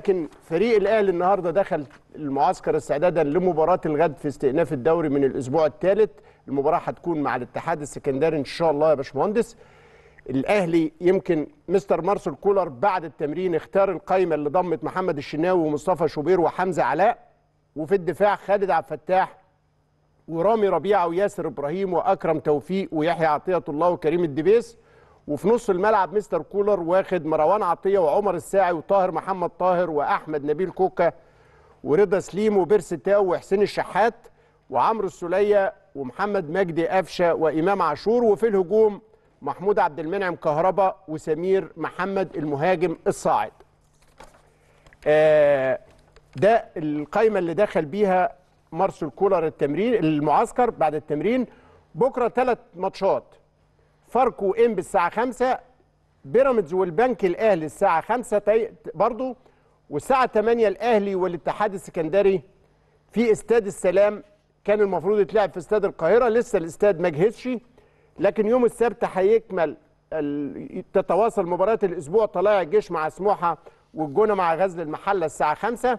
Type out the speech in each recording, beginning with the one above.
لكن فريق الاهلي النهارده دخل المعسكر استعدادا لمباراه الغد في استئناف الدوري من الاسبوع الثالث المباراه هتكون مع الاتحاد السكندري ان شاء الله يا باشمهندس الاهلي يمكن مستر مارسيل كولر بعد التمرين اختار القايمه اللي ضمت محمد الشناوي ومصطفى شوبير وحمزه علاء وفي الدفاع خالد عبد الفتاح ورامي ربيعه وياسر ابراهيم واكرم توفيق ويحيى عطيه الله وكريم الدبيس وفي نص الملعب مستر كولر واخد مروان عطيه وعمر الساعي وطاهر محمد طاهر واحمد نبيل كوكا ورضا سليم وبيرس تاو وحسين الشحات وعمرو السوليه ومحمد مجدي قفشه وامام عاشور وفي الهجوم محمود عبد المنعم كهربا وسمير محمد المهاجم الصاعد. آه، ده القايمه اللي دخل بيها مارسل كولر التمرين المعسكر بعد التمرين بكره ثلاث ماتشات فاركو ام الساعه 5 بيراميدز والبنك الاهلي الساعه 5 برضو والساعه 8 الاهلي والاتحاد السكندري في استاد السلام كان المفروض يتلعب في استاد القاهره لسه الاستاد ما جهزش لكن يوم السبت هيكمل تتواصل مباراه الاسبوع طلائع الجيش مع سموحه والجونه مع غزل المحله الساعه 5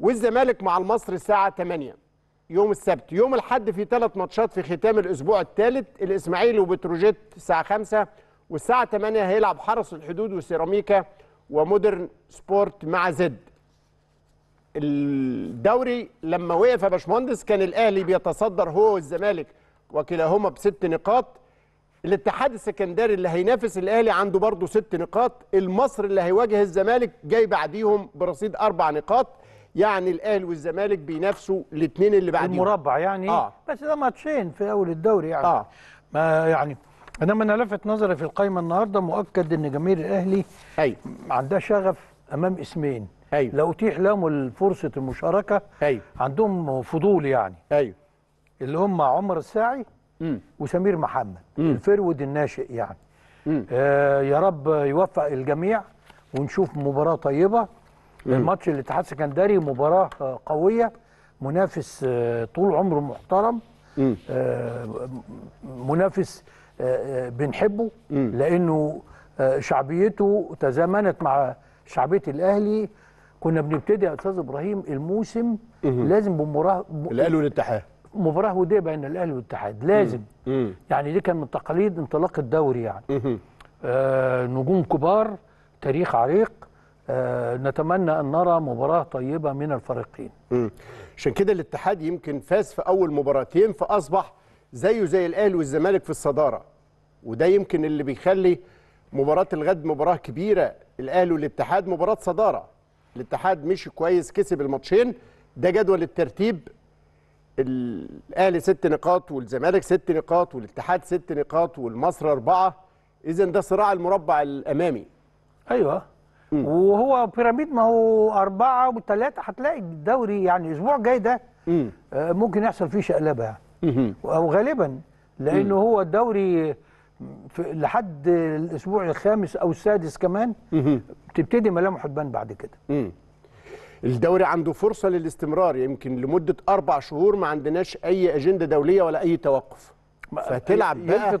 والزمالك مع المصري الساعه 8 يوم السبت يوم الحد في ثلاث ماتشات في ختام الاسبوع الثالث الاسماعيلي وبتروجيت الساعه 5 والساعه 8 هيلعب حرس الحدود وسيراميكا ومودرن سبورت مع زد الدوري لما وقف يا باشمهندس كان الاهلي بيتصدر هو والزمالك وكلاهما بست نقاط الاتحاد السكندري اللي هينافس الاهلي عنده برضه ست نقاط المصري اللي هيواجه الزمالك جاي بعديهم برصيد اربع نقاط يعني الاهلي والزمالك بينافسوا الاثنين اللي بعدين المربع يعني آه. بس ده ماتشين في اول الدوري يعني آه. ما يعني انما انا لفت نظري في القايمه النهارده مؤكد ان جماهير الاهلي هي. عندها شغف امام اسمين أيوة. لو اتيح لهم فرصه المشاركه هي. عندهم فضول يعني ايوه اللي هم عمر الساعي م. وسمير محمد م. الفرود الناشئ يعني آه يا رب يوفق الجميع ونشوف مباراه طيبه ماتش الاتحاد السكندري مباراه قويه منافس آه، طول عمره محترم آه، منافس آه، بنحبه لانه شعبيته تزامنت مع شعبيه الاهلي كنا بنبتدي يا استاذ ابراهيم الموسم لازم بمباراه الاهلي والاتحاد مباراه وديه بين الاهلي والاتحاد لازم يعني دي كان من تقاليد انطلاق الدوري يعني نجوم كبار تاريخ عريق آه، نتمنى أن نرى مباراة طيبة من الفريقين عشان كده الاتحاد يمكن فاز في أول مباراتين فأصبح زيه زي الأهلي والزمالك في الصدارة وده يمكن اللي بيخلي مباراة الغد مباراة كبيرة الأهلي والاتحاد مباراة صدارة الاتحاد مشي كويس كسب الماتشين ده جدول الترتيب الأهلي ست نقاط والزمالك ست نقاط والاتحاد ست نقاط والمصري أربعة إذا ده صراع المربع الأمامي أيوه وهو بيراميد ما هو أربعة وثلاثة هتلاقي الدوري يعني الأسبوع الجاي ده آه، ممكن يحصل فيه شقلبة يعني أو غالبا لأنه هو الدوري لحد الأسبوع الخامس أو السادس كمان تبتدي ملامحه تبان بعد كده الدوري عنده فرصة للاستمرار يمكن لمدة أربع شهور ما عندناش أي أجندة دولية ولا أي توقف فتلعب بقى